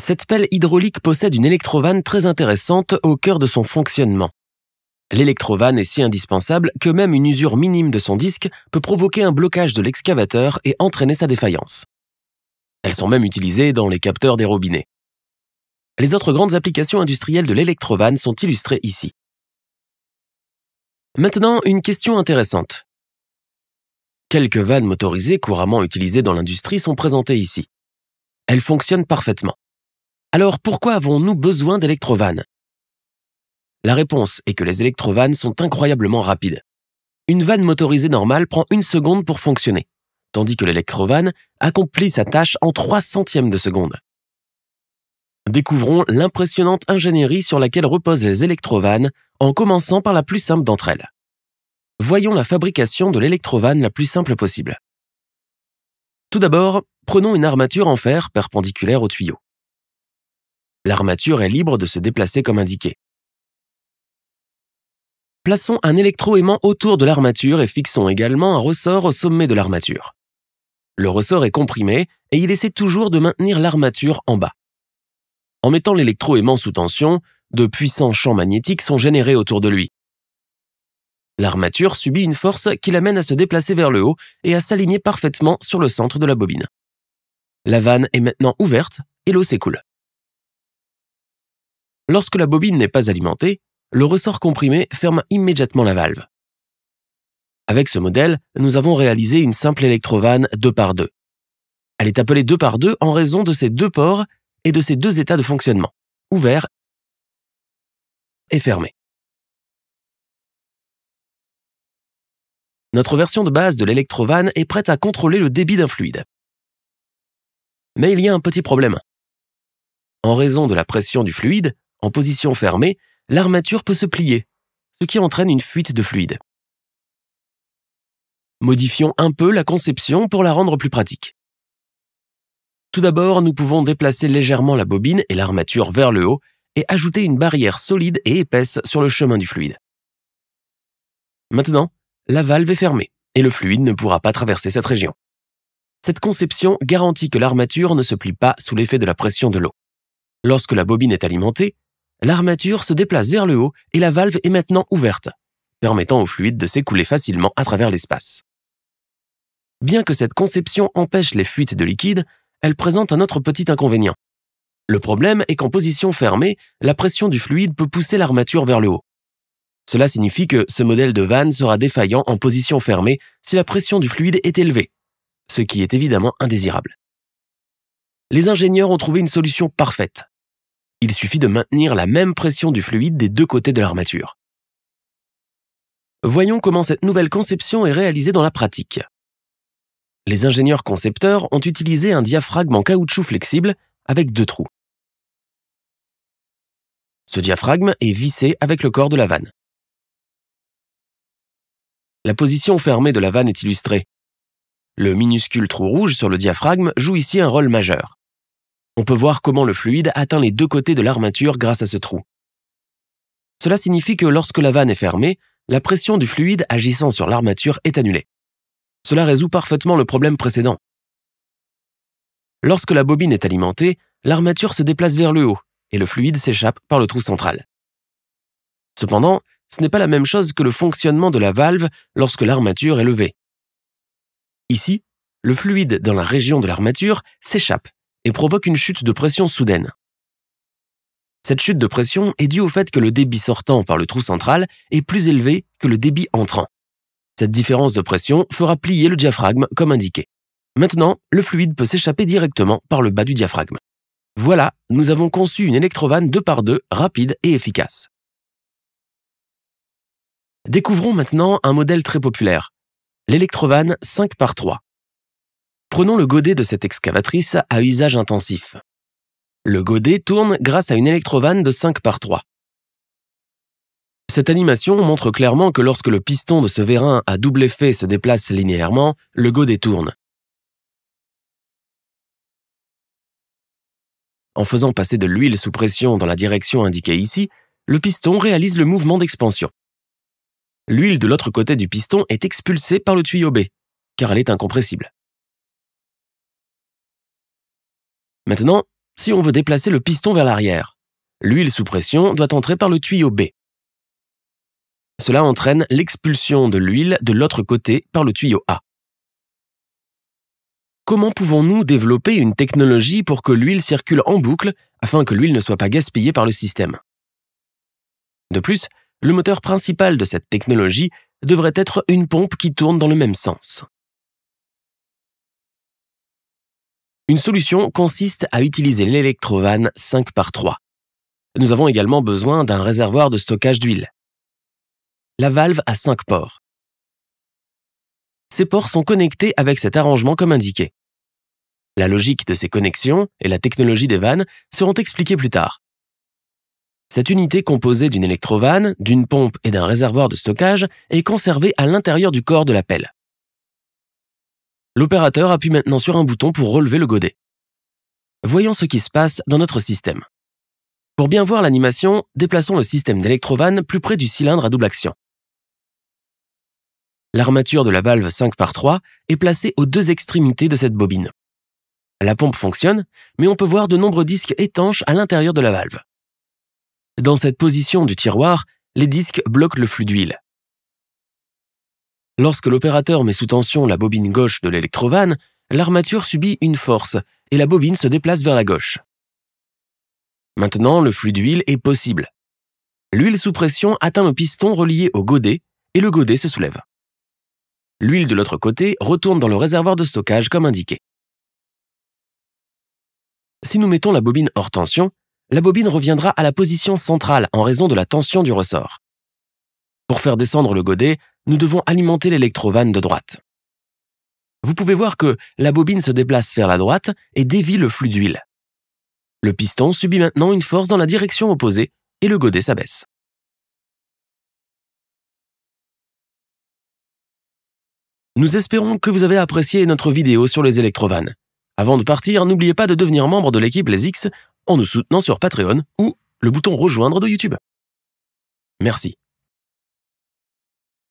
cette pelle hydraulique possède une électrovanne très intéressante au cœur de son fonctionnement. L'électrovanne est si indispensable que même une usure minime de son disque peut provoquer un blocage de l'excavateur et entraîner sa défaillance. Elles sont même utilisées dans les capteurs des robinets. Les autres grandes applications industrielles de l'électrovanne sont illustrées ici. Maintenant, une question intéressante. Quelques vannes motorisées couramment utilisées dans l'industrie sont présentées ici. Elles fonctionnent parfaitement. Alors pourquoi avons-nous besoin d'électrovannes La réponse est que les électrovannes sont incroyablement rapides. Une vanne motorisée normale prend une seconde pour fonctionner, tandis que l'électrovanne accomplit sa tâche en trois centièmes de seconde. Découvrons l'impressionnante ingénierie sur laquelle reposent les électrovannes en commençant par la plus simple d'entre elles. Voyons la fabrication de l'électrovanne la plus simple possible. Tout d'abord, prenons une armature en fer perpendiculaire au tuyau. L'armature est libre de se déplacer comme indiqué. Plaçons un électroaimant autour de l'armature et fixons également un ressort au sommet de l'armature. Le ressort est comprimé et il essaie toujours de maintenir l'armature en bas. En mettant l'électroaimant sous tension, de puissants champs magnétiques sont générés autour de lui. L'armature subit une force qui l'amène à se déplacer vers le haut et à s'aligner parfaitement sur le centre de la bobine. La vanne est maintenant ouverte et l'eau s'écoule. Lorsque la bobine n'est pas alimentée, le ressort comprimé ferme immédiatement la valve. Avec ce modèle, nous avons réalisé une simple électrovanne 2 par 2. Elle est appelée 2 par 2 en raison de ses deux ports et de ses deux états de fonctionnement, ouvert et fermé. Notre version de base de l'électrovanne est prête à contrôler le débit d'un fluide. Mais il y a un petit problème. En raison de la pression du fluide, en position fermée, l'armature peut se plier, ce qui entraîne une fuite de fluide. Modifions un peu la conception pour la rendre plus pratique. Tout d'abord, nous pouvons déplacer légèrement la bobine et l'armature vers le haut et ajouter une barrière solide et épaisse sur le chemin du fluide. Maintenant, la valve est fermée et le fluide ne pourra pas traverser cette région. Cette conception garantit que l'armature ne se plie pas sous l'effet de la pression de l'eau. Lorsque la bobine est alimentée, l'armature se déplace vers le haut et la valve est maintenant ouverte, permettant au fluide de s'écouler facilement à travers l'espace. Bien que cette conception empêche les fuites de liquide, elle présente un autre petit inconvénient. Le problème est qu'en position fermée, la pression du fluide peut pousser l'armature vers le haut. Cela signifie que ce modèle de vanne sera défaillant en position fermée si la pression du fluide est élevée, ce qui est évidemment indésirable. Les ingénieurs ont trouvé une solution parfaite. Il suffit de maintenir la même pression du fluide des deux côtés de l'armature. Voyons comment cette nouvelle conception est réalisée dans la pratique. Les ingénieurs concepteurs ont utilisé un diaphragme en caoutchouc flexible avec deux trous. Ce diaphragme est vissé avec le corps de la vanne. La position fermée de la vanne est illustrée. Le minuscule trou rouge sur le diaphragme joue ici un rôle majeur on peut voir comment le fluide atteint les deux côtés de l'armature grâce à ce trou. Cela signifie que lorsque la vanne est fermée, la pression du fluide agissant sur l'armature est annulée. Cela résout parfaitement le problème précédent. Lorsque la bobine est alimentée, l'armature se déplace vers le haut et le fluide s'échappe par le trou central. Cependant, ce n'est pas la même chose que le fonctionnement de la valve lorsque l'armature est levée. Ici, le fluide dans la région de l'armature s'échappe et provoque une chute de pression soudaine. Cette chute de pression est due au fait que le débit sortant par le trou central est plus élevé que le débit entrant. Cette différence de pression fera plier le diaphragme comme indiqué. Maintenant, le fluide peut s'échapper directement par le bas du diaphragme. Voilà, nous avons conçu une électrovanne 2 par deux, rapide et efficace. Découvrons maintenant un modèle très populaire, l'électrovanne 5 par 3 Prenons le godet de cette excavatrice à usage intensif. Le godet tourne grâce à une électrovanne de 5 par 3. Cette animation montre clairement que lorsque le piston de ce vérin à double effet se déplace linéairement, le godet tourne. En faisant passer de l'huile sous pression dans la direction indiquée ici, le piston réalise le mouvement d'expansion. L'huile de l'autre côté du piston est expulsée par le tuyau B, car elle est incompressible. Maintenant, si on veut déplacer le piston vers l'arrière, l'huile sous pression doit entrer par le tuyau B. Cela entraîne l'expulsion de l'huile de l'autre côté par le tuyau A. Comment pouvons-nous développer une technologie pour que l'huile circule en boucle afin que l'huile ne soit pas gaspillée par le système De plus, le moteur principal de cette technologie devrait être une pompe qui tourne dans le même sens. Une solution consiste à utiliser l'électrovanne 5 par 3. Nous avons également besoin d'un réservoir de stockage d'huile. La valve a 5 ports. Ces ports sont connectés avec cet arrangement comme indiqué. La logique de ces connexions et la technologie des vannes seront expliquées plus tard. Cette unité composée d'une électrovanne, d'une pompe et d'un réservoir de stockage est conservée à l'intérieur du corps de la pelle. L'opérateur appuie maintenant sur un bouton pour relever le godet. Voyons ce qui se passe dans notre système. Pour bien voir l'animation, déplaçons le système d'électrovanne plus près du cylindre à double action. L'armature de la valve 5x3 est placée aux deux extrémités de cette bobine. La pompe fonctionne, mais on peut voir de nombreux disques étanches à l'intérieur de la valve. Dans cette position du tiroir, les disques bloquent le flux d'huile. Lorsque l'opérateur met sous tension la bobine gauche de l'électrovanne, l'armature subit une force et la bobine se déplace vers la gauche. Maintenant, le flux d'huile est possible. L'huile sous pression atteint le piston relié au godet et le godet se soulève. L'huile de l'autre côté retourne dans le réservoir de stockage comme indiqué. Si nous mettons la bobine hors tension, la bobine reviendra à la position centrale en raison de la tension du ressort. Pour faire descendre le godet, nous devons alimenter l'électrovanne de droite. Vous pouvez voir que la bobine se déplace vers la droite et dévie le flux d'huile. Le piston subit maintenant une force dans la direction opposée et le godet s'abaisse. Nous espérons que vous avez apprécié notre vidéo sur les électrovannes. Avant de partir, n'oubliez pas de devenir membre de l'équipe Les X en nous soutenant sur Patreon ou le bouton Rejoindre de YouTube. Merci.